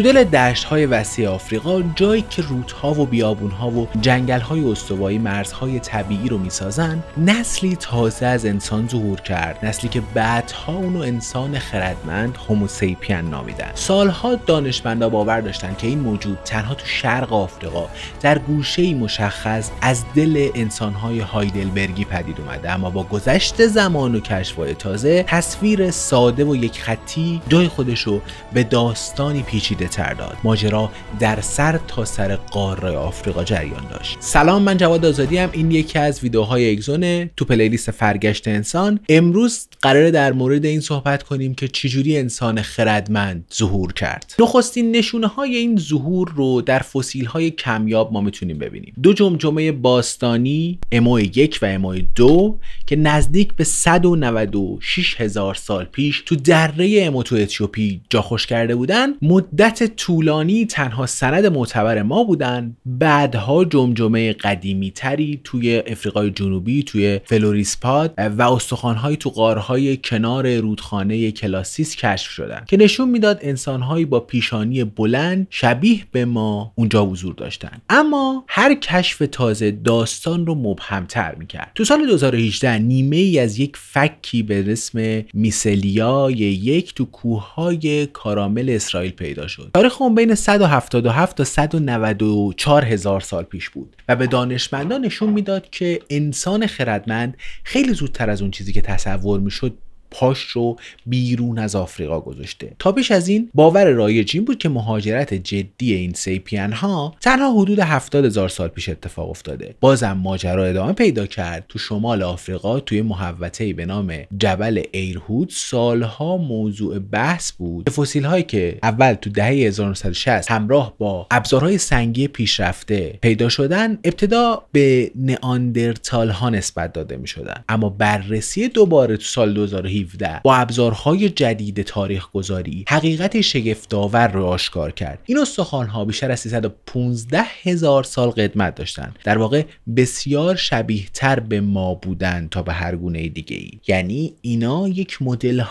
تو دل دشت های وسیع آفریقا جایی که روت ها و بیابون ها و جنگل های استوایی مرزهای طبیعی رو سازن نسلی تازه از انسان ظهور کرد نسلی که بعدها اونو انسان خردمند هوموسیپین نامیدن سالها دانشمندا باور داشتن که این موجود تنها تو شرق آفریقا در گوشه مشخص از دل انسان های هایدلبرگی پدید اومده اما با گذشت زمان و کشفهای تازه تصویر ساده و یک خطی جای رو به داستانی پیچیده ترداد. داد ماجرا در سر تا سر قاره آفریقا جریان داشت سلام من جواد آزادی هم این یکی از ویدیوهای اگزونه تو پلیلیست فرگشت انسان امروز قراره در مورد این صحبت کنیم که چجوری انسان خردمند ظهور کرد نخستین نشونه های این ظهور رو در فسیل های کمیاب ما میتونیم ببینیم دو جمجمه باستانی امو یک و امو دو که نزدیک به 196 هزار سال پیش تو دره امو اتیوپی جا خوش کرده بودن مدت مدت طولانی تنها سند معتبر ما بودن بعدها جمجمه قدیمی تری توی افریقای جنوبی توی فلوریسپاد و استخوانهایی تو قارهای کنار رودخانه کلاسیس کشف شدن که نشون میداد انسانهایی با پیشانی بلند شبیه به ما اونجا حضور داشتن اما هر کشف تازه داستان رو مبهمتر میکرد تو سال 2018 نیمه ای از یک فکی به اسم میسلیای یک تو کوههای کارامل اسرائیل پیدا شد شد تاریخ خب، اون بین 177 تا 194 هزار سال پیش بود و به دانشمندان نشون میداد که انسان خردمند خیلی زودتر از اون چیزی که تصور میشد پاش رو بیرون از آفریقا گذاشته تا پیش از این باور رایج این بود که مهاجرت جدی این سیپین ها تنها حدود 70 هزار سال پیش اتفاق افتاده بازم ماجرا ادامه پیدا کرد تو شمال آفریقا توی محوطه‌ای به نام جبل ایرهود سالها موضوع بحث بود فسیل هایی که اول تو دهه 1960 همراه با ابزارهای سنگی پیشرفته پیدا شدن ابتدا به نئاندرتال ها نسبت داده می اما بررسی دوباره تو سال 2000 17 با ابزارهای جدید تاریخ گذاری حقیقت شگفتآور را آشکار کرد این ها بیشتر از 315 هزار سال قدمت داشتند در واقع بسیار شبیه تر به ما بودند تا به هر گونه دیگه ای یعنی اینا یک مدل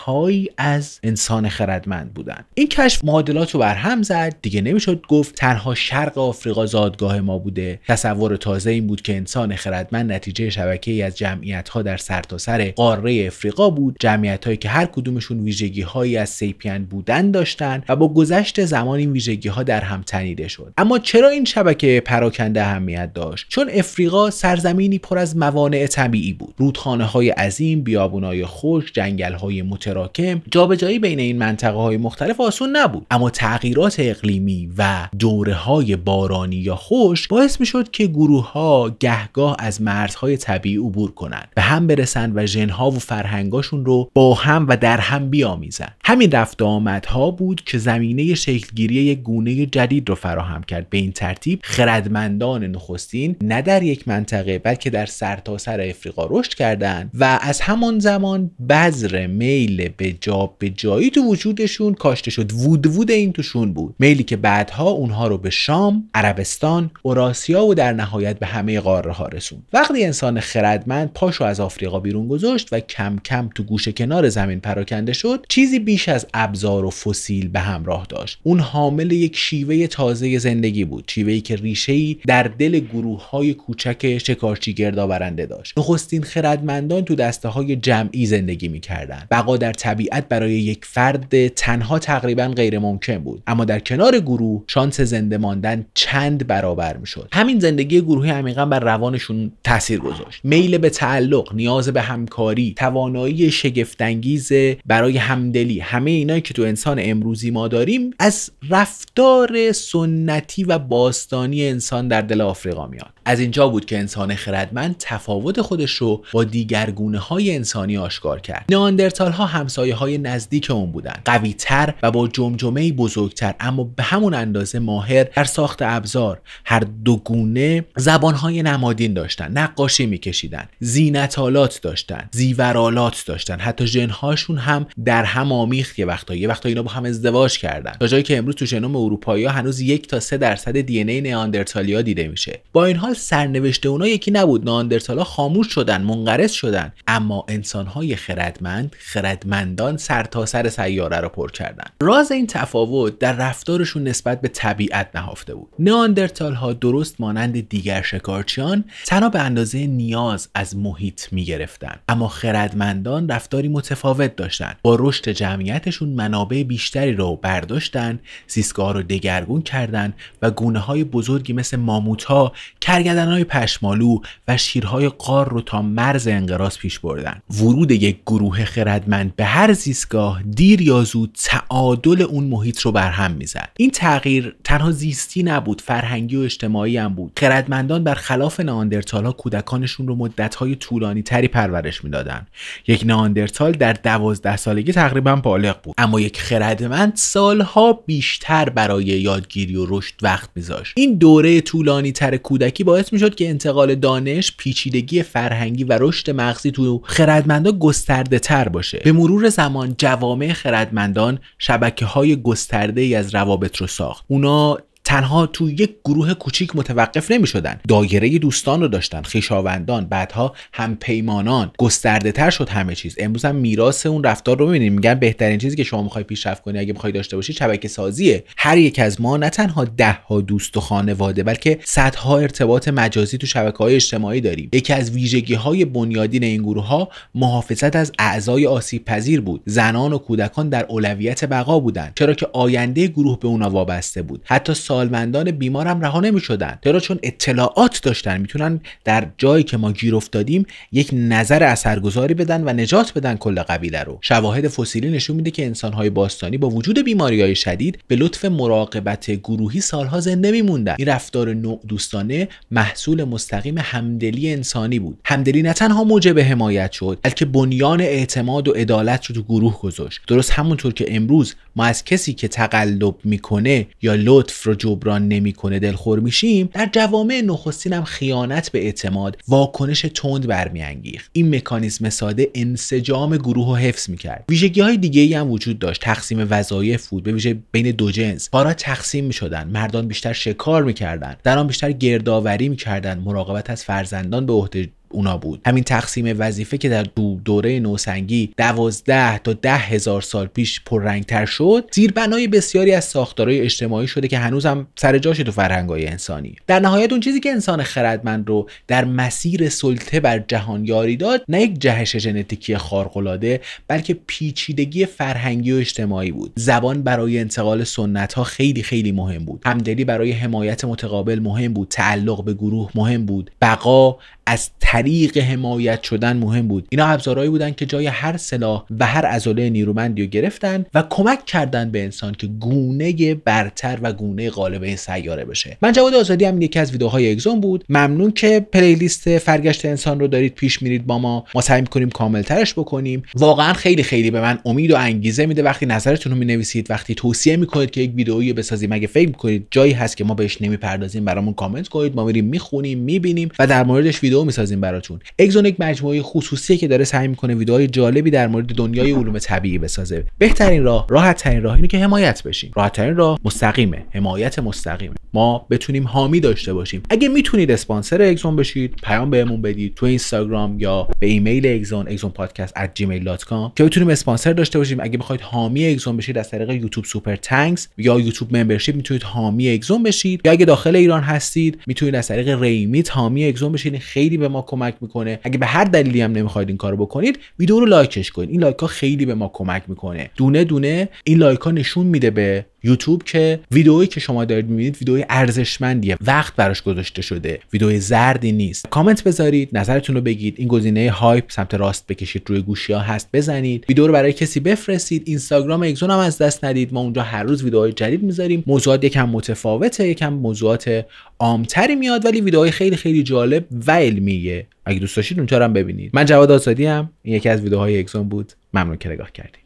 از انسان خردمند بودند. این کشف معادلات رو برهم زد دیگه نمیشد گفت تنها شرق آفریقا زادگاه ما بوده تصور تازه این بود که انسان خردمند نتیجه شبکه ای از جمعیت ها در سرتاسر قاره افریقا بود جمعیت هایی که هر کدومشون ویژگی هایی از سیپین بودن داشتند و با گذشت زمان این ویژگی ها در هم تنیده شد اما چرا این شبکه پراکنده اهمیت داشت چون افریقا سرزمینی پر از موانع طبیعی بود رودخانه های عظیم های خشک جنگل های متراکم جابجایی بین این منطقه های مختلف آسون نبود اما تغییرات اقلیمی و دوره های بارانی یا خشک باعث می شد که گروه ها گهگاه از مرزهای طبیعی عبور کنند به هم برسند و ها و فرهنگاشون رو با هم و در هم بیامیزند همین رفت آمدها بود که زمینه شکلگیری یک گونه جدید رو فراهم کرد به این ترتیب خردمندان نخستین نه در یک منطقه بلکه در سرتاسر سر افریقا رشد کردند و از همان زمان بذر میل به جا به جایی تو وجودشون کاشته شد وود وود این توشون بود میلی که بعدها اونها رو به شام عربستان اوراسیا و در نهایت به همه قاره ها رسوند وقتی انسان خردمند پاشو از آفریقا بیرون گذاشت و کم کم تو گوشه کنار زمین پراکنده شد چیزی بیش از ابزار و فسیل به همراه داشت اون حامل یک شیوه تازه زندگی بود شیوهی که ای در دل گروه های کوچک شکارچی گردآورنده داشت نخستین خردمندان تو دسته های جمعی زندگی میکردند بقا در طبیعت برای یک فرد تنها تقریبا غیر ممکن بود اما در کنار گروه شانس زنده ماندن چند برابر میشد همین زندگی گروهی عمیقا بر روانشون تاثیر گذاشت میل به تعلق نیاز به همکاری توانایی شگفتانگیز برای همدلی همه اینایی که تو انسان امروزی ما داریم از رفتار سنتی و باستانی انسان در دل آفریقا میاد از اینجا بود که انسان خردمند تفاوت خودش رو با دیگر گونه های انسانی آشکار کرد ناندرتال ها همسایه های نزدیک اون بودن قوی تر و با جمجمه بزرگتر اما به همون اندازه ماهر در ساخت ابزار هر دو گونه زبان های نمادین داشتن نقاشی میکشیدن زینتالات داشتن زیورالات داشتن حتی ژنهاشون هم در هم آمیخت یه وقتا یه وقتا اینا با هم ازدواج کردن تا جایی که امروز تو ژنوم اروپایی هنوز یک تا سه درصد دی ان ای نئاندرتالیا دیده میشه با این حال سرنوشت اونا یکی نبود نئاندرتالا خاموش شدن منقرض شدن اما انسانهای خردمند خردمندان سرتاسر سر سیاره رو پر کردن راز این تفاوت در رفتارشون نسبت به طبیعت نهفته بود ناندرتالها درست مانند دیگر شکارچیان تنها به اندازه نیاز از محیط میگرفتن اما خردمندان رفتار متفاوت داشتند با رشد جمعیتشون منابع بیشتری رو برداشتن زیستگاه رو دگرگون کردند و گونه های بزرگی مثل ماموت ها کرگدن های پشمالو و شیرهای قار رو تا مرز انقراض پیش بردن ورود یک گروه خردمند به هر زیستگاه دیر یا زود تعادل اون محیط رو برهم میزد این تغییر تنها زیستی نبود فرهنگی و اجتماعی هم بود خردمندان برخلاف ناندرتالها کودکانشون رو مدتهای طولانی پرورش میدادن یک ناندرتال سال در دوازده سالگی تقریبا بالغ بود اما یک خردمند سالها بیشتر برای یادگیری و رشد وقت میذاشت این دوره طولانی تر کودکی باعث میشد که انتقال دانش پیچیدگی فرهنگی و رشد مغزی تو خردمندا گسترده تر باشه به مرور زمان جوامع خردمندان شبکه های گسترده ای از روابط رو ساخت اونا تنها تو یک گروه کوچیک متوقف نمی شدن دایره دوستان رو داشتن خیشاوندان بعدها هم پیمانان گسترده تر شد همه چیز امروز هم میراث اون رفتار رو میبینیم میگن بهترین چیزی که شما میخوای پیشرفت کنی اگه میخوای داشته باشی شبکه سازیه هر یک از ما نه تنها ده ها دوست و خانواده بلکه صدها ارتباط مجازی تو شبکه های اجتماعی داریم یکی از ویژگی های بنیادین این گروه ها محافظت از اعضای آسیب پذیر بود زنان و کودکان در اولویت بقا بودند چرا که آینده گروه به اونا وابسته بود حتی سالمندان بیمارم رها نمیشدن چرا چون اطلاعات داشتن میتونن در جایی که ما گیر افتادیم یک نظر اثرگذاری بدن و نجات بدن کل قبیله رو شواهد فسیلی نشون میده که انسانهای باستانی با وجود بیماری های شدید به لطف مراقبت گروهی سالها زنده میموندن این رفتار نوع دوستانه محصول مستقیم همدلی انسانی بود همدلی نه تنها موجب حمایت شد بلکه بنیان اعتماد و عدالت رو تو گروه گذاشت درست همونطور که امروز ما از کسی که تقلب میکنه یا لطف رو جبران نمیکنه دلخور میشیم در جوامع نخستین هم خیانت به اعتماد واکنش تند برمیانگیخت این مکانیزم ساده انسجام گروه و حفظ میکرد ویژگی های دیگه ای هم وجود داشت تقسیم وظایف بود به ویژه بین دو جنس کارا تقسیم میشدن مردان بیشتر شکار میکردند زنان بیشتر گردآوری میکردند مراقبت از فرزندان به عهده اونا بود همین تقسیم وظیفه که در دو دوره نوسنگی دوازده تا ده هزار سال پیش پررنگتر شد زیربنای بسیاری از ساختارهای اجتماعی شده که هنوز هم سر جاشه تو فرهنگای انسانی در نهایت اون چیزی که انسان خردمند رو در مسیر سلطه بر جهان یاری داد نه یک جهش ژنتیکی خارق‌العاده بلکه پیچیدگی فرهنگی و اجتماعی بود زبان برای انتقال سنت ها خیلی خیلی مهم بود همدلی برای حمایت متقابل مهم بود تعلق به گروه مهم بود بقا از طریق حمایت شدن مهم بود اینا ابزارهایی بودن که جای هر سلاح و هر عضله نیرومندی رو گرفتن و کمک کردن به انسان که گونه برتر و گونه غالب این سیاره بشه من جواد آزادی هم یکی از ویدیوهای اگزون بود ممنون که پلیلیست فرگشت انسان رو دارید پیش میرید با ما ما سعی میکنیم کاملترش بکنیم واقعا خیلی خیلی به من امید و انگیزه میده وقتی نظرتون رو مینویسید وقتی توصیه میکنید که یک ویدئویی بسازیم اگه فکر میکنید جایی هست که ما بهش نمیپردازیم برامون کامنت کنید ما میریم میخونیم میبینیم و در موردش ویدیو میسازیم براتون اگزون یک مجموعه خصوصیه که داره سعی میکنه ویدیوهای جالبی در مورد دنیای علوم طبیعی بسازه بهترین راه راحت ترین راه اینه که حمایت بشیم راحت ترین راه مستقیمه حمایت مستقیمه ما بتونیم حامی داشته باشیم اگه میتونید اسپانسر اگزون بشید پیام بهمون بدید تو اینستاگرام یا به ایمیل اگزون اگزون پادکست gmail.com که بتونیم اسپانسر داشته باشیم اگه بخواید حامی اگزون بشید از طریق یوتیوب سوپر تانکس یا یوتیوب ممبرشیپ میتونید حامی اگزون بشید یا اگه داخل ایران هستید میتونید از طریق ریمیت حامی اگزون بشید خیلی به ما کمک میکنه اگه به هر دلیلی هم نمیخواید این کارو بکنید ویدیو رو لایکش کنید این لایک ها خیلی به ما کمک میکنه دونه دونه این لایک ها نشون میده به یوتیوب که ویدئویی که شما دارید میبینید ویدئوی ارزشمندیه وقت براش گذاشته شده ویدئوی زردی نیست کامنت بذارید نظرتون رو بگید این گزینه هایپ سمت راست بکشید روی گوشی ها هست بزنید ویدیو رو برای کسی بفرستید اینستاگرام اگزون هم از دست ندید ما اونجا هر روز ویدئوهای جدید میذاریم موضوعات یکم متفاوته یکم موضوعات عامتری میاد ولی ویدئوهای خیلی خیلی جالب و علمیه اگه دوست داشتید اونجا هم ببینید من جواد آسادی هم این یکی از ویدیوهای اکسون بود ممنون که نگاه کردید